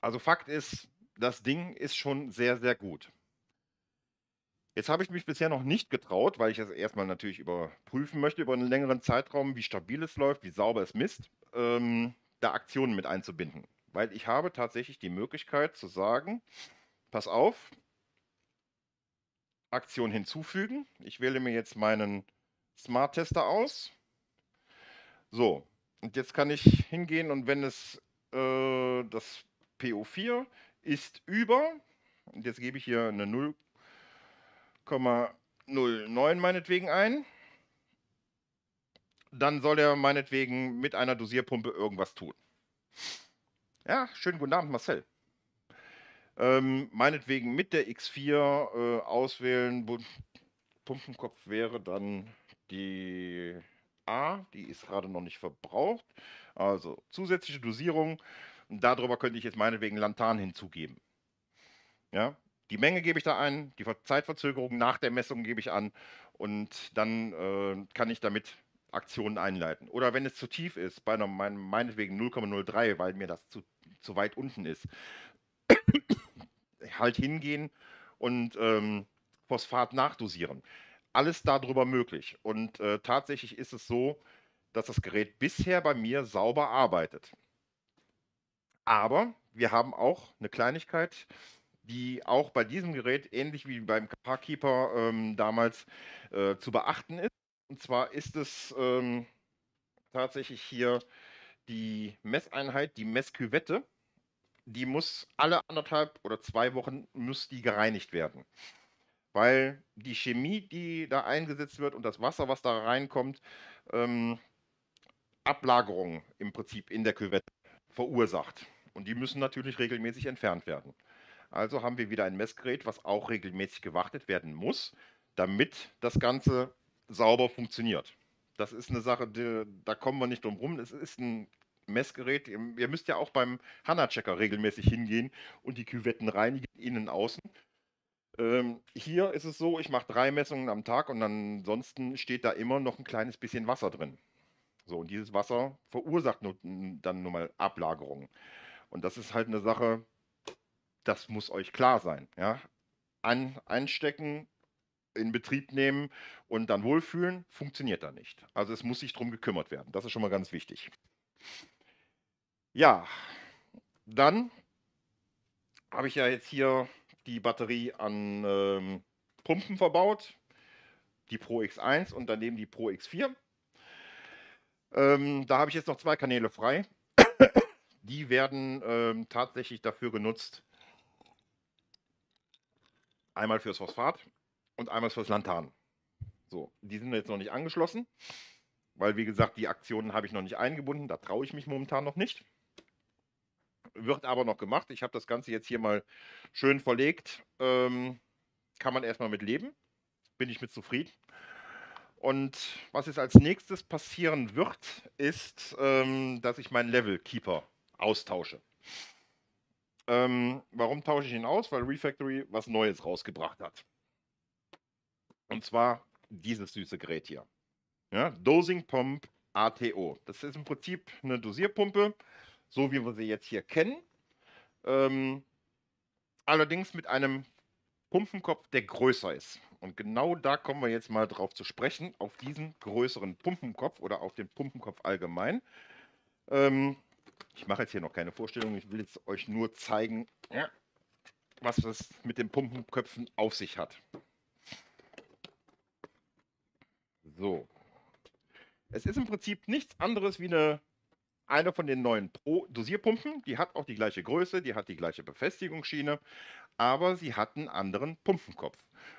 Speaker 1: also Fakt ist, das Ding ist schon sehr, sehr gut. Jetzt habe ich mich bisher noch nicht getraut, weil ich das erstmal natürlich überprüfen möchte über einen längeren Zeitraum, wie stabil es läuft, wie sauber es misst, ähm, da Aktionen mit einzubinden. Weil ich habe tatsächlich die Möglichkeit zu sagen, pass auf, Aktion hinzufügen. Ich wähle mir jetzt meinen Smart Tester aus. So, und jetzt kann ich hingehen und wenn es äh, das PO4 ist über, und jetzt gebe ich hier eine 0,09 meinetwegen ein, dann soll er meinetwegen mit einer Dosierpumpe irgendwas tun. Ja, schönen guten Abend, Marcel. Ähm, meinetwegen mit der X4 äh, auswählen. Pumpenkopf wäre dann die A, die ist gerade noch nicht verbraucht. Also zusätzliche Dosierung. Und darüber könnte ich jetzt meinetwegen Lantan hinzugeben. Ja, die Menge gebe ich da ein, die Zeitverzögerung nach der Messung gebe ich an und dann äh, kann ich damit Aktionen einleiten. Oder wenn es zu tief ist, bei einer, meinetwegen 0,03, weil mir das zu, zu weit unten ist, halt hingehen und ähm, Phosphat nachdosieren. Alles darüber möglich. Und äh, tatsächlich ist es so, dass das Gerät bisher bei mir sauber arbeitet. Aber wir haben auch eine Kleinigkeit, die auch bei diesem Gerät, ähnlich wie beim Parkkeeper ähm, damals, äh, zu beachten ist. Und zwar ist es ähm, tatsächlich hier die Messeinheit, die Messküvette die muss alle anderthalb oder zwei Wochen muss die gereinigt werden. Weil die Chemie, die da eingesetzt wird und das Wasser, was da reinkommt, ähm, Ablagerungen im Prinzip in der Küvette verursacht. Und die müssen natürlich regelmäßig entfernt werden. Also haben wir wieder ein Messgerät, was auch regelmäßig gewartet werden muss, damit das Ganze sauber funktioniert. Das ist eine Sache, die, da kommen wir nicht drum rum. Es ist ein Messgerät, ähm, ihr müsst ja auch beim HANA-Checker regelmäßig hingehen und die Küvetten reinigen, innen, außen. Ähm, hier ist es so, ich mache drei Messungen am Tag und ansonsten steht da immer noch ein kleines bisschen Wasser drin. So, und dieses Wasser verursacht nur, dann nun mal Ablagerungen. Und das ist halt eine Sache, das muss euch klar sein. Ja? An, anstecken, in Betrieb nehmen und dann wohlfühlen, funktioniert da nicht. Also es muss sich darum gekümmert werden. Das ist schon mal ganz wichtig. Ja, dann habe ich ja jetzt hier die Batterie an ähm, Pumpen verbaut. Die Pro X1 und daneben die Pro X4. Ähm, da habe ich jetzt noch zwei Kanäle frei. die werden ähm, tatsächlich dafür genutzt. Einmal fürs Phosphat und einmal fürs Lantan. So, die sind jetzt noch nicht angeschlossen. Weil, wie gesagt, die Aktionen habe ich noch nicht eingebunden. Da traue ich mich momentan noch nicht. Wird aber noch gemacht. Ich habe das Ganze jetzt hier mal schön verlegt. Ähm, kann man erstmal mit leben. Bin ich mit zufrieden. Und was jetzt als nächstes passieren wird, ist, ähm, dass ich meinen Level-Keeper austausche. Ähm, warum tausche ich ihn aus? Weil Refactory was Neues rausgebracht hat. Und zwar dieses süße Gerät hier. Ja, Dosing Pump ATO. Das ist im Prinzip eine Dosierpumpe, so wie wir sie jetzt hier kennen. Ähm, allerdings mit einem Pumpenkopf, der größer ist. Und genau da kommen wir jetzt mal drauf zu sprechen, auf diesen größeren Pumpenkopf oder auf den Pumpenkopf allgemein. Ähm, ich mache jetzt hier noch keine Vorstellung, ich will jetzt euch nur zeigen, was das mit den Pumpenköpfen auf sich hat. So, es ist im Prinzip nichts anderes wie eine, eine von den neuen Pro-Dosierpumpen. Die hat auch die gleiche Größe, die hat die gleiche Befestigungsschiene, aber sie hat einen anderen Pumpenkopf.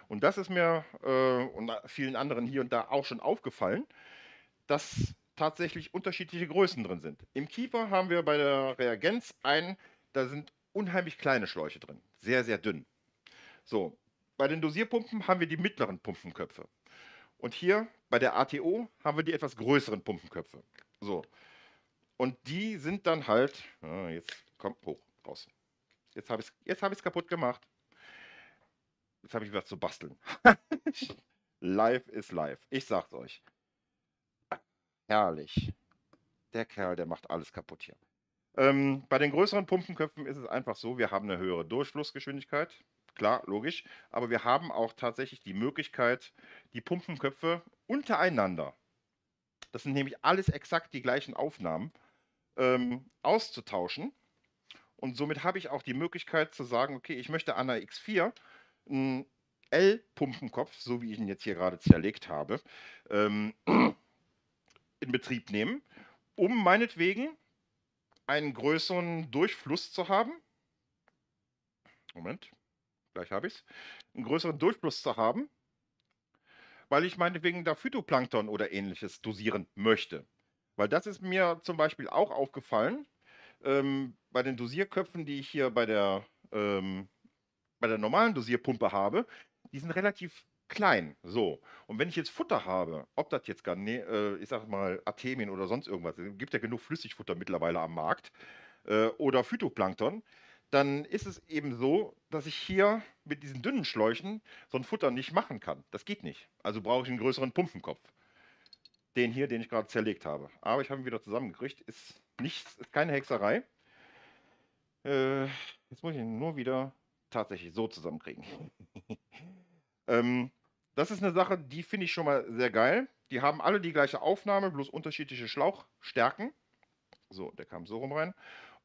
Speaker 1: Und das ist mir äh, und vielen anderen hier und da auch schon aufgefallen, dass tatsächlich unterschiedliche Größen drin sind. Im Kiefer haben wir bei der Reagenz einen, da sind unheimlich kleine Schläuche drin, sehr, sehr dünn. So, bei den Dosierpumpen haben wir die mittleren Pumpenköpfe. Und hier bei der ATO haben wir die etwas größeren Pumpenköpfe. So. Und die sind dann halt, ah, jetzt kommt hoch, raus. Jetzt habe ich es hab kaputt gemacht. Jetzt habe ich was zu basteln. live ist live. Ich sag's euch. Herrlich. Der Kerl, der macht alles kaputt hier. Ähm, bei den größeren Pumpenköpfen ist es einfach so, wir haben eine höhere Durchflussgeschwindigkeit klar, logisch. Aber wir haben auch tatsächlich die Möglichkeit, die Pumpenköpfe untereinander, das sind nämlich alles exakt die gleichen Aufnahmen, ähm, auszutauschen. Und somit habe ich auch die Möglichkeit zu sagen, okay, ich möchte an der X4 einen L-Pumpenkopf, so wie ich ihn jetzt hier gerade zerlegt habe, ähm, in Betrieb nehmen, um meinetwegen einen größeren Durchfluss zu haben. Moment gleich habe ich es, einen größeren Durchfluss zu haben, weil ich meinetwegen da Phytoplankton oder ähnliches dosieren möchte. Weil das ist mir zum Beispiel auch aufgefallen ähm, bei den Dosierköpfen, die ich hier bei der, ähm, bei der normalen Dosierpumpe habe. Die sind relativ klein. So. Und wenn ich jetzt Futter habe, ob das jetzt gar, nee, äh, ich sag mal, Artemien oder sonst irgendwas, es gibt ja genug Flüssigfutter mittlerweile am Markt, äh, oder Phytoplankton, dann ist es eben so, dass ich hier mit diesen dünnen Schläuchen so ein Futter nicht machen kann. Das geht nicht. Also brauche ich einen größeren Pumpenkopf. Den hier, den ich gerade zerlegt habe. Aber ich habe ihn wieder zusammengekriegt. Ist, nichts, ist keine Hexerei. Äh, jetzt muss ich ihn nur wieder tatsächlich so zusammenkriegen. ähm, das ist eine Sache, die finde ich schon mal sehr geil. Die haben alle die gleiche Aufnahme, bloß unterschiedliche Schlauchstärken. So, der kam so rum rein.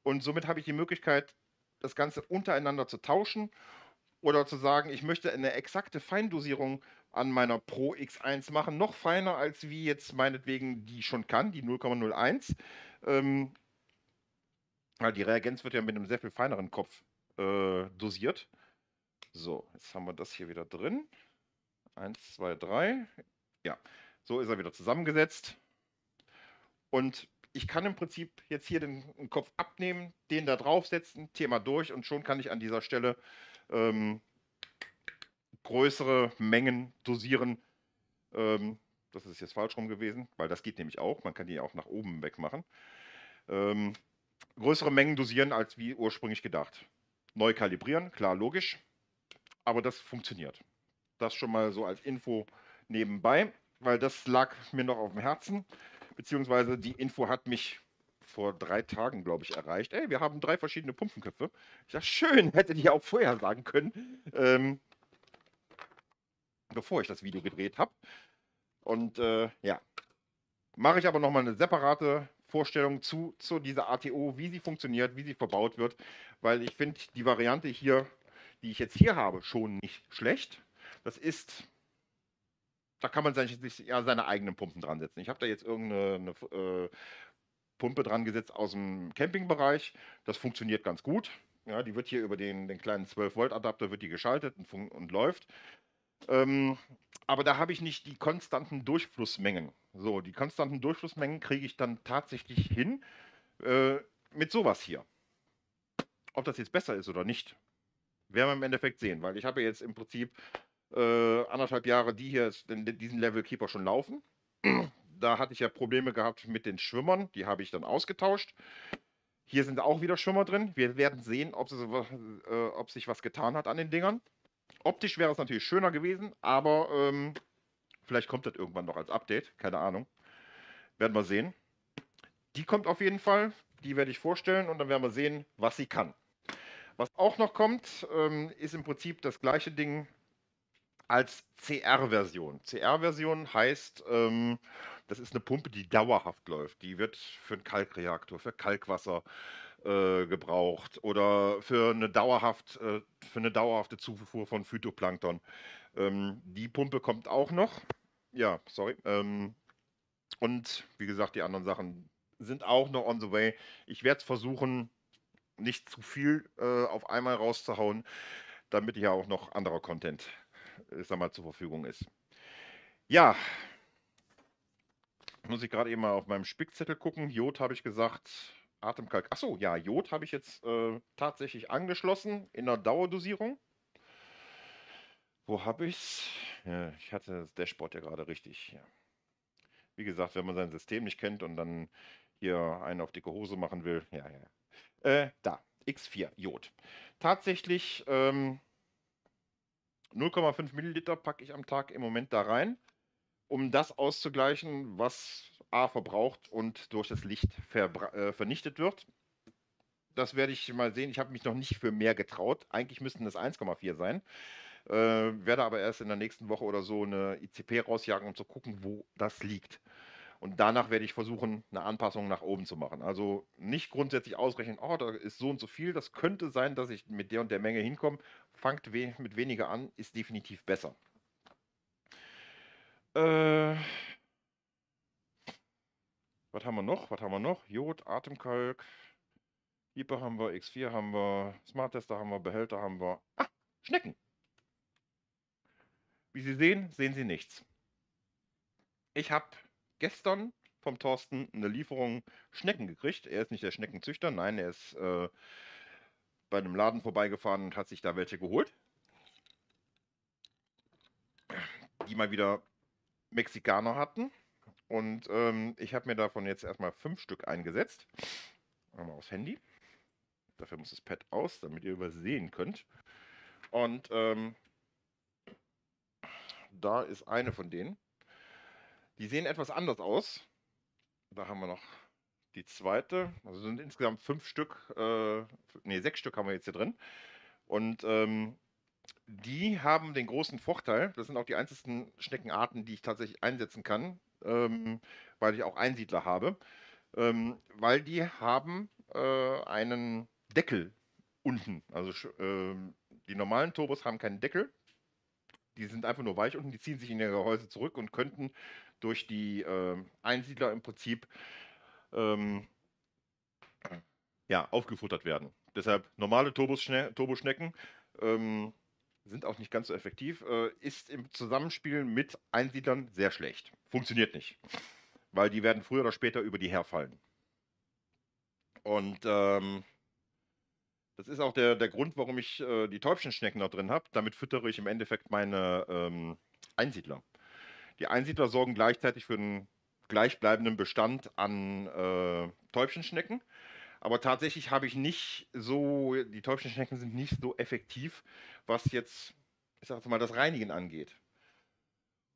Speaker 1: Und somit habe ich die Möglichkeit, das Ganze untereinander zu tauschen oder zu sagen, ich möchte eine exakte Feindosierung an meiner Pro X1 machen, noch feiner als wie jetzt meinetwegen die schon kann, die 0,01. Ähm, die Reagenz wird ja mit einem sehr viel feineren Kopf äh, dosiert. So, jetzt haben wir das hier wieder drin. 1, 2, 3. Ja, so ist er wieder zusammengesetzt. Und ich kann im Prinzip jetzt hier den, Kopf abnehmen, den da draufsetzen, Thema durch und schon kann ich an dieser Stelle ähm, größere Mengen dosieren. Ähm, das ist jetzt falsch rum gewesen, weil das geht nämlich auch. Man kann die auch nach oben wegmachen. Ähm, größere Mengen dosieren als wie ursprünglich gedacht. Neu kalibrieren, klar, logisch. Aber das funktioniert. Das schon mal so als Info nebenbei, weil das lag mir noch auf dem Herzen beziehungsweise die Info hat mich vor drei Tagen, glaube ich, erreicht. Ey, wir haben drei verschiedene Pumpenköpfe. Ich sage, schön, hätte ich auch vorher sagen können, ähm, bevor ich das Video gedreht habe. Und äh, ja, mache ich aber nochmal eine separate Vorstellung zu, zu dieser ATO, wie sie funktioniert, wie sie verbaut wird, weil ich finde die Variante hier, die ich jetzt hier habe, schon nicht schlecht. Das ist da kann man sich, sich ja seine eigenen Pumpen dran setzen. Ich habe da jetzt irgendeine eine, äh, Pumpe dran gesetzt aus dem Campingbereich. Das funktioniert ganz gut. Ja, die wird hier über den, den kleinen 12-Volt-Adapter wird die geschaltet und, und läuft. Ähm, aber da habe ich nicht die konstanten Durchflussmengen. So, die konstanten Durchflussmengen kriege ich dann tatsächlich hin äh, mit sowas hier. Ob das jetzt besser ist oder nicht, werden wir im Endeffekt sehen, weil ich habe jetzt im Prinzip äh, anderthalb Jahre, die hier diesen Level Keeper schon laufen. Da hatte ich ja Probleme gehabt mit den Schwimmern, die habe ich dann ausgetauscht. Hier sind auch wieder Schwimmer drin. Wir werden sehen, ob, sie, äh, ob sich was getan hat an den Dingern. Optisch wäre es natürlich schöner gewesen, aber ähm, vielleicht kommt das irgendwann noch als Update. Keine Ahnung. Werden wir sehen. Die kommt auf jeden Fall. Die werde ich vorstellen und dann werden wir sehen, was sie kann. Was auch noch kommt, ähm, ist im Prinzip das gleiche Ding als CR-Version. CR-Version heißt, ähm, das ist eine Pumpe, die dauerhaft läuft. Die wird für einen Kalkreaktor, für Kalkwasser äh, gebraucht oder für eine, dauerhaft, äh, für eine dauerhafte Zufuhr von Phytoplankton. Ähm, die Pumpe kommt auch noch. Ja, sorry. Ähm, und wie gesagt, die anderen Sachen sind auch noch on the way. Ich werde es versuchen, nicht zu viel äh, auf einmal rauszuhauen, damit ja auch noch anderer Content ich sag mal, zur Verfügung ist. Ja, muss ich gerade eben mal auf meinem Spickzettel gucken. Jod habe ich gesagt, Atemkalk. Achso, ja, Jod habe ich jetzt äh, tatsächlich angeschlossen in der Dauerdosierung. Wo habe ich's? Ja, ich hatte das Dashboard ja gerade richtig. Ja. Wie gesagt, wenn man sein System nicht kennt und dann hier einen auf dicke Hose machen will, ja, ja. Äh, da, X4, Jod. Tatsächlich ähm, 0,5 Milliliter packe ich am Tag im Moment da rein, um das auszugleichen, was A verbraucht und durch das Licht äh, vernichtet wird. Das werde ich mal sehen. Ich habe mich noch nicht für mehr getraut. Eigentlich müssten das 1,4 sein. Äh, werde aber erst in der nächsten Woche oder so eine ICP rausjagen, um zu gucken, wo das liegt. Und danach werde ich versuchen, eine Anpassung nach oben zu machen. Also nicht grundsätzlich ausrechnen, oh, da ist so und so viel. Das könnte sein, dass ich mit der und der Menge hinkomme. Fangt we mit weniger an, ist definitiv besser. Äh, was haben wir noch? Was haben wir noch? Jod, Atemkalk, Hyper haben wir, X4 haben wir, Smart Tester haben wir, Behälter haben wir. Ah, Schnecken. Wie Sie sehen, sehen Sie nichts. Ich habe gestern vom Thorsten eine Lieferung Schnecken gekriegt. Er ist nicht der Schneckenzüchter, nein, er ist äh, bei einem Laden vorbeigefahren und hat sich da welche geholt. Die mal wieder Mexikaner hatten. Und ähm, ich habe mir davon jetzt erstmal fünf Stück eingesetzt. Mal aufs Handy. Dafür muss das Pad aus, damit ihr übersehen könnt. Und ähm, da ist eine von denen. Die sehen etwas anders aus. Da haben wir noch die zweite. Also sind insgesamt fünf Stück, äh, nee, sechs Stück haben wir jetzt hier drin. Und ähm, die haben den großen Vorteil, das sind auch die einzigen Schneckenarten, die ich tatsächlich einsetzen kann, ähm, weil ich auch Einsiedler habe, ähm, weil die haben äh, einen Deckel unten. Also äh, die normalen Turbos haben keinen Deckel. Die sind einfach nur weich unten, die ziehen sich in ihr Gehäuse zurück und könnten durch die äh, Einsiedler im Prinzip ähm, ja, aufgefuttert werden. Deshalb normale Turboschnecken ähm, sind auch nicht ganz so effektiv, äh, ist im Zusammenspiel mit Einsiedlern sehr schlecht. Funktioniert nicht, weil die werden früher oder später über die herfallen. Und ähm, das ist auch der, der Grund, warum ich äh, die Täubchenschnecken da drin habe. Damit füttere ich im Endeffekt meine ähm, Einsiedler. Die Einsiedler sorgen gleichzeitig für einen gleichbleibenden Bestand an äh, Täubchenschnecken. Aber tatsächlich habe ich nicht so, die Täubchenschnecken sind nicht so effektiv, was jetzt, ich sag mal, das Reinigen angeht.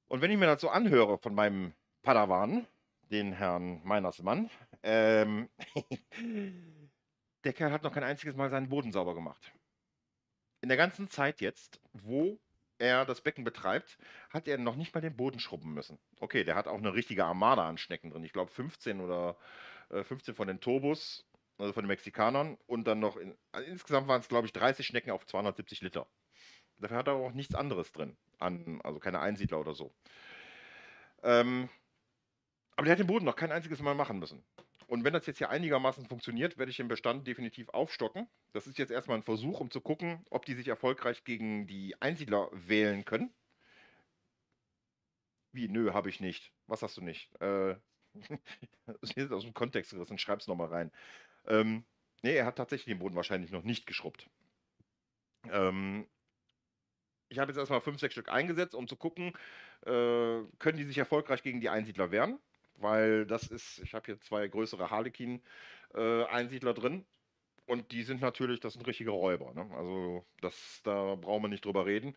Speaker 1: Und wenn ich mir das so anhöre von meinem Padawan, den Herrn Meinersmann, ähm, der Kerl hat noch kein einziges Mal seinen Boden sauber gemacht. In der ganzen Zeit jetzt, wo er das Becken betreibt, hat er noch nicht mal den Boden schrubben müssen. Okay, der hat auch eine richtige Armada an Schnecken drin. Ich glaube 15 oder äh, 15 von den Turbos, also von den Mexikanern. Und dann noch, in, also insgesamt waren es glaube ich 30 Schnecken auf 270 Liter. Dafür hat er auch nichts anderes drin. An, also keine Einsiedler oder so. Ähm, aber der hat den Boden noch kein einziges Mal machen müssen. Und wenn das jetzt hier einigermaßen funktioniert, werde ich den Bestand definitiv aufstocken. Das ist jetzt erstmal ein Versuch, um zu gucken, ob die sich erfolgreich gegen die Einsiedler wählen können. Wie, nö, habe ich nicht. Was hast du nicht? Äh, das ist aus dem Kontext gerissen, Schreib es nochmal rein. Ähm, ne, er hat tatsächlich den Boden wahrscheinlich noch nicht geschrubbt. Ähm, ich habe jetzt erstmal fünf, sechs Stück eingesetzt, um zu gucken, äh, können die sich erfolgreich gegen die Einsiedler wehren weil das ist, ich habe hier zwei größere Harlequin-Einsiedler äh, drin und die sind natürlich, das sind richtige Räuber. Ne? Also das, da brauchen wir nicht drüber reden.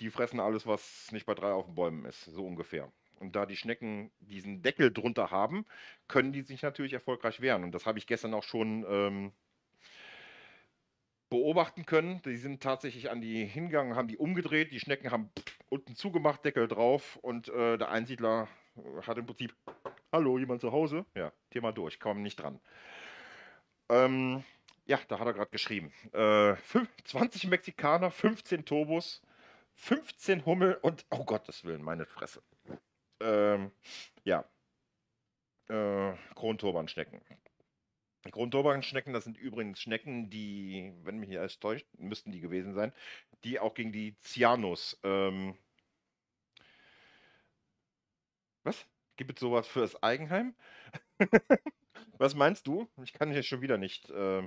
Speaker 1: Die fressen alles, was nicht bei drei auf den Bäumen ist, so ungefähr. Und da die Schnecken diesen Deckel drunter haben, können die sich natürlich erfolgreich wehren. Und das habe ich gestern auch schon ähm, beobachten können. Die sind tatsächlich an die hingegangen, haben die umgedreht. Die Schnecken haben unten zugemacht, Deckel drauf. Und äh, der Einsiedler hat im Prinzip, hallo, jemand zu Hause? Ja, Thema durch, komm nicht dran. Ähm, ja, da hat er gerade geschrieben. Äh, 20 Mexikaner, 15 Turbos, 15 Hummel und, oh Gottes Willen, meine Fresse. Ähm, ja. Äh, Kronturbanschnecken. Kronturbanschnecken, das sind übrigens Schnecken, die, wenn mich nicht alles täuscht, müssten die gewesen sein, die auch gegen die Cyanus ähm, was? Gibt es sowas für das Eigenheim? Was meinst du? Ich kann hier schon wieder nicht äh,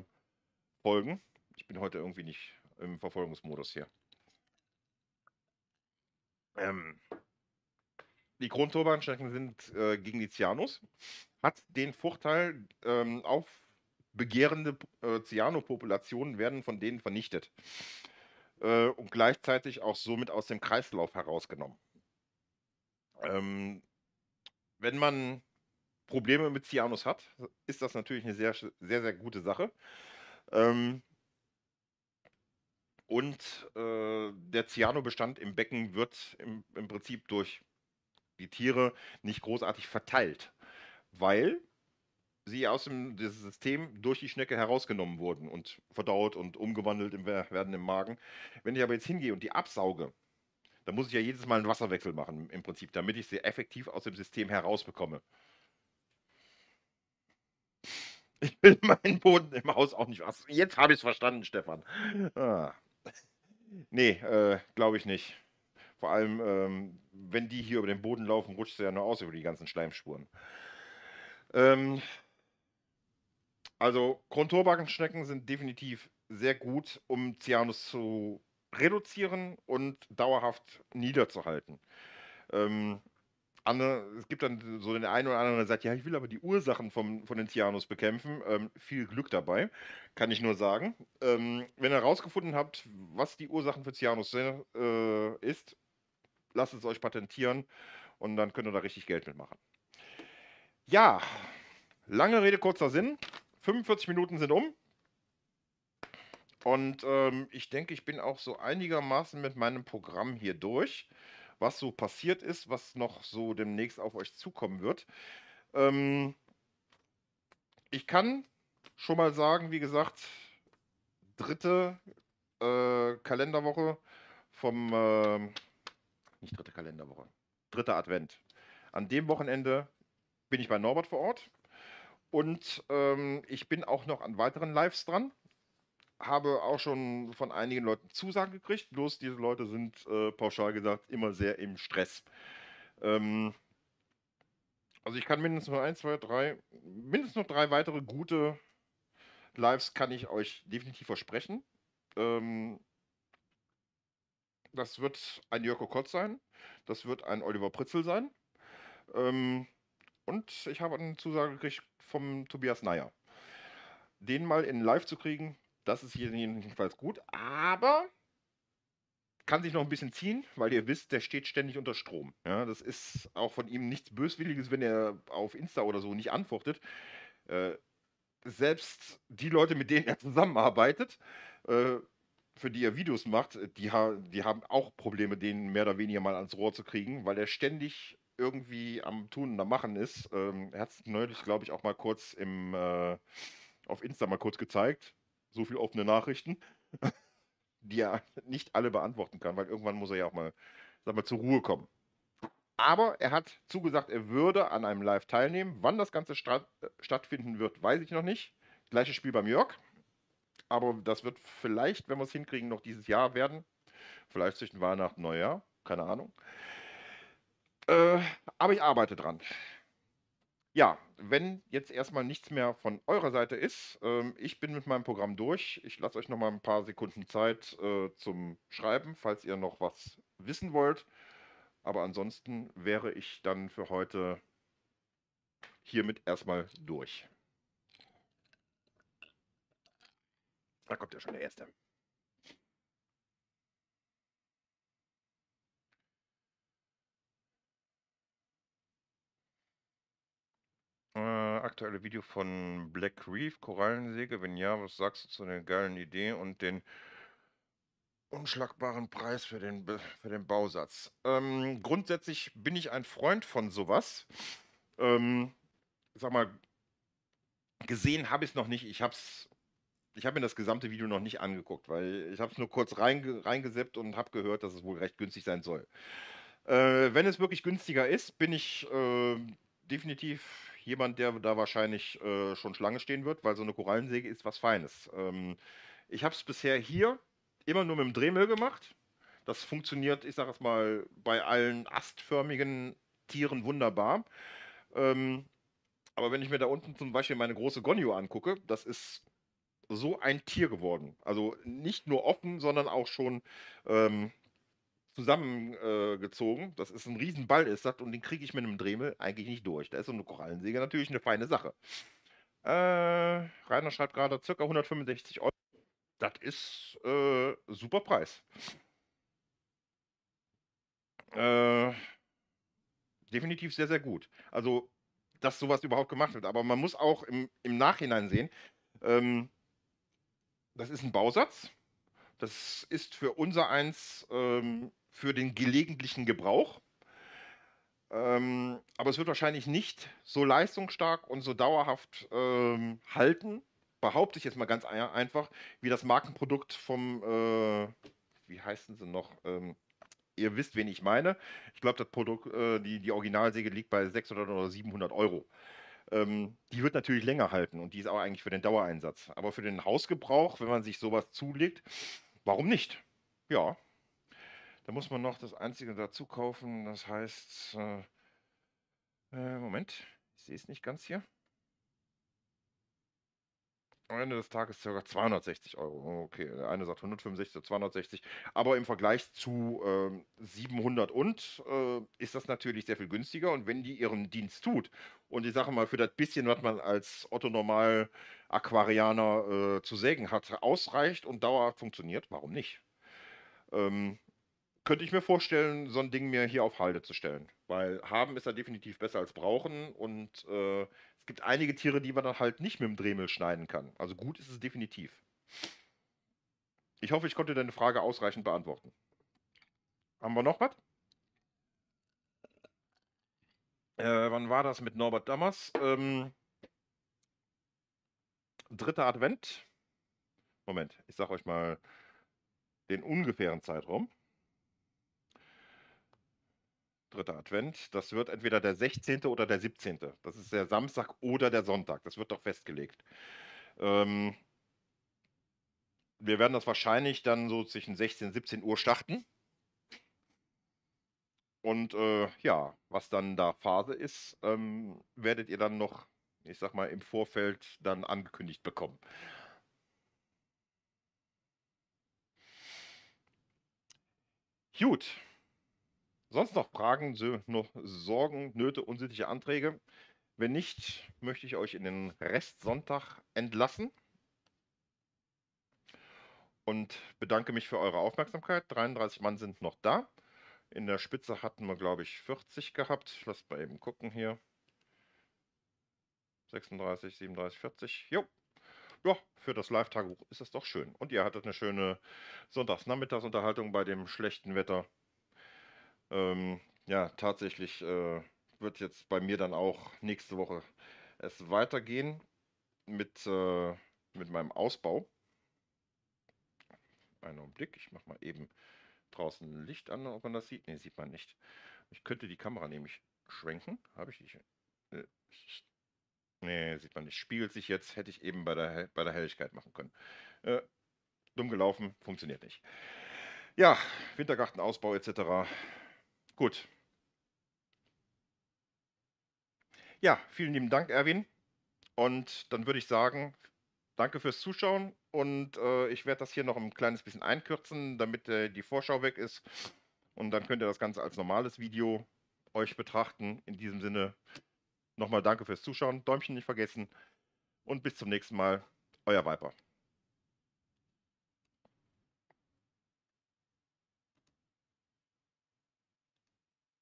Speaker 1: folgen. Ich bin heute irgendwie nicht im Verfolgungsmodus hier. Ähm, die Kronturbanstrecken sind äh, gegen die Cyanus. Hat den Vorteil, ähm, aufbegehrende äh, cyano werden von denen vernichtet. Äh, und gleichzeitig auch somit aus dem Kreislauf herausgenommen. Ähm, wenn man Probleme mit Cyanus hat, ist das natürlich eine sehr, sehr, sehr gute Sache. Ähm, und äh, der Cyanobestand im Becken wird im, im, Prinzip durch die Tiere nicht großartig verteilt, weil sie aus dem System durch die Schnecke herausgenommen wurden und verdaut und umgewandelt im, werden im Magen. Wenn ich aber jetzt hingehe und die absauge, da muss ich ja jedes Mal einen Wasserwechsel machen, im Prinzip, damit ich sie effektiv aus dem System herausbekomme. Ich will meinen Boden im Haus auch nicht was. Jetzt habe ich es verstanden, Stefan. Ah. Nee, äh, glaube ich nicht. Vor allem, ähm, wenn die hier über den Boden laufen, rutscht sie ja nur aus über die ganzen Schleimspuren. Ähm, also, Konturbackenschnecken sind definitiv sehr gut, um Cyanus zu reduzieren und dauerhaft niederzuhalten. Ähm, andere, es gibt dann so den einen oder anderen, der sagt, ja, ich will aber die Ursachen vom, von den Tianos bekämpfen. Ähm, viel Glück dabei, kann ich nur sagen. Ähm, wenn ihr herausgefunden habt, was die Ursachen für Tianos sind, äh, ist, lasst es euch patentieren und dann könnt ihr da richtig Geld mitmachen. Ja, lange Rede, kurzer Sinn. 45 Minuten sind um. Und ähm, ich denke, ich bin auch so einigermaßen mit meinem Programm hier durch, was so passiert ist, was noch so demnächst auf euch zukommen wird. Ähm, ich kann schon mal sagen, wie gesagt, dritte äh, Kalenderwoche vom, äh, nicht dritte Kalenderwoche, dritter Advent. An dem Wochenende bin ich bei Norbert vor Ort und ähm, ich bin auch noch an weiteren Lives dran habe auch schon von einigen Leuten Zusagen gekriegt, bloß diese Leute sind äh, pauschal gesagt immer sehr im Stress. Ähm, also ich kann mindestens noch ein, zwei, drei, mindestens noch drei weitere gute Lives kann ich euch definitiv versprechen. Ähm, das wird ein Jörg Kotz sein, das wird ein Oliver Pritzel sein. Ähm, und ich habe eine Zusage gekriegt vom Tobias Neier. Den mal in Live zu kriegen, das ist hier jedenfalls gut, aber kann sich noch ein bisschen ziehen, weil ihr wisst, der steht ständig unter Strom. Ja, das ist auch von ihm nichts Böswilliges, wenn er auf Insta oder so nicht antwortet. Äh, selbst die Leute, mit denen er zusammenarbeitet, äh, für die er Videos macht, die, ha die haben auch Probleme, den mehr oder weniger mal ans Rohr zu kriegen, weil er ständig irgendwie am Tun und am Machen ist. Ähm, er hat es neulich, glaube ich, auch mal kurz im, äh, auf Insta mal kurz gezeigt so viel offene Nachrichten, die er nicht alle beantworten kann, weil irgendwann muss er ja auch mal, sag mal, zur Ruhe kommen. Aber er hat zugesagt, er würde an einem Live teilnehmen. Wann das Ganze äh, stattfinden wird, weiß ich noch nicht. Gleiches Spiel beim Jörg. Aber das wird vielleicht, wenn wir es hinkriegen, noch dieses Jahr werden. Vielleicht zwischen Weihnachten Neujahr. Keine Ahnung. Äh, aber ich arbeite dran ja, wenn jetzt erstmal nichts mehr von eurer Seite ist, ähm, ich bin mit meinem Programm durch. Ich lasse euch noch mal ein paar Sekunden Zeit äh, zum Schreiben, falls ihr noch was wissen wollt. Aber ansonsten wäre ich dann für heute hiermit erstmal durch. Da kommt ja schon der Erste. Äh, aktuelle Video von Black Reef, Korallensäge. Wenn ja, was sagst du zu der geilen Idee und den unschlagbaren Preis für den, für den Bausatz? Ähm, grundsätzlich bin ich ein Freund von sowas. Ähm, sag mal, gesehen habe ich es noch nicht. Ich habe ich hab mir das gesamte Video noch nicht angeguckt, weil ich habe es nur kurz reinge reingeseppt und habe gehört, dass es wohl recht günstig sein soll. Äh, wenn es wirklich günstiger ist, bin ich äh, definitiv jemand, der da wahrscheinlich äh, schon Schlange stehen wird, weil so eine Korallensäge ist was Feines. Ähm, ich habe es bisher hier immer nur mit dem Drehmüll gemacht. Das funktioniert, ich sage es mal, bei allen astförmigen Tieren wunderbar. Ähm, aber wenn ich mir da unten zum Beispiel meine große Gonio angucke, das ist so ein Tier geworden. Also nicht nur offen, sondern auch schon ähm, zusammengezogen. Äh, das ist ein Riesenball, ist das, und den kriege ich mit einem Dremel eigentlich nicht durch. Da ist so eine Korallensäge natürlich eine feine Sache. Äh, Rainer schreibt gerade ca. 165 Euro. Das ist äh, super Preis. Äh, definitiv sehr, sehr gut. Also, dass sowas überhaupt gemacht wird. Aber man muss auch im, im Nachhinein sehen, ähm, das ist ein Bausatz. Das ist für unser eins ähm, für den gelegentlichen Gebrauch. Ähm, aber es wird wahrscheinlich nicht so leistungsstark und so dauerhaft ähm, halten, behaupte ich jetzt mal ganz einfach, wie das Markenprodukt vom, äh, wie heißen sie noch? Ähm, ihr wisst, wen ich meine. Ich glaube, das Produkt, äh, die, die Originalsäge liegt bei 600 oder 700 Euro. Ähm, die wird natürlich länger halten und die ist auch eigentlich für den Dauereinsatz. Aber für den Hausgebrauch, wenn man sich sowas zulegt, Warum nicht? Ja. Da muss man noch das einzige dazu kaufen. Das heißt, äh, äh Moment, ich sehe es nicht ganz hier am Ende des Tages ca. 260 Euro. Oh, okay, eine sagt 165, 260. Aber im Vergleich zu ähm, 700 und äh, ist das natürlich sehr viel günstiger. Und wenn die ihren Dienst tut und ich sage mal, für das bisschen, was man als Otto-Normal-Aquarianer äh, zu sägen hat, ausreicht und dauerhaft funktioniert, warum nicht? Ähm, könnte ich mir vorstellen, so ein Ding mir hier auf Halde zu stellen. Weil haben ist ja definitiv besser als brauchen und äh, gibt einige Tiere, die man dann halt nicht mit dem Dremel schneiden kann. Also gut ist es definitiv. Ich hoffe, ich konnte deine Frage ausreichend beantworten. Haben wir noch was? Äh, wann war das mit Norbert Dammers? Ähm, dritter Advent. Moment, ich sag euch mal den ungefähren Zeitraum dritter Advent. Das wird entweder der 16. oder der 17. Das ist der Samstag oder der Sonntag. Das wird doch festgelegt. Ähm, wir werden das wahrscheinlich dann so zwischen 16 und 17 Uhr starten. Und äh, ja, was dann da Phase ist, ähm, werdet ihr dann noch, ich sag mal, im Vorfeld dann angekündigt bekommen. Gut. Sonst noch Fragen, noch Sorgen, Nöte, unsittliche Anträge? Wenn nicht, möchte ich euch in den Restsonntag entlassen und bedanke mich für eure Aufmerksamkeit. 33 Mann sind noch da. In der Spitze hatten wir, glaube ich, 40 gehabt. Lasst mal eben gucken hier. 36, 37, 40. Jo. Ja, für das Live-Tagebuch ist das doch schön. Und ihr hattet eine schöne Sonntagsnachmittagsunterhaltung bei dem schlechten Wetter. Ähm, ja, tatsächlich äh, wird jetzt bei mir dann auch nächste Woche es weitergehen mit, äh, mit meinem Ausbau. Einen Augenblick, ich mache mal eben draußen Licht an, ob man das sieht. Ne, sieht man nicht. Ich könnte die Kamera nämlich schwenken. Habe ich nicht. Ne, sieht man nicht. Spiegelt sich jetzt. Hätte ich eben bei der, bei der Helligkeit machen können. Äh, dumm gelaufen, funktioniert nicht. Ja, Wintergartenausbau etc. Gut. Ja, vielen lieben Dank, Erwin. Und dann würde ich sagen, danke fürs Zuschauen und äh, ich werde das hier noch ein kleines bisschen einkürzen, damit äh, die Vorschau weg ist. Und dann könnt ihr das Ganze als normales Video euch betrachten. In diesem Sinne nochmal danke fürs Zuschauen, Däumchen nicht vergessen und bis zum nächsten Mal. Euer Viper.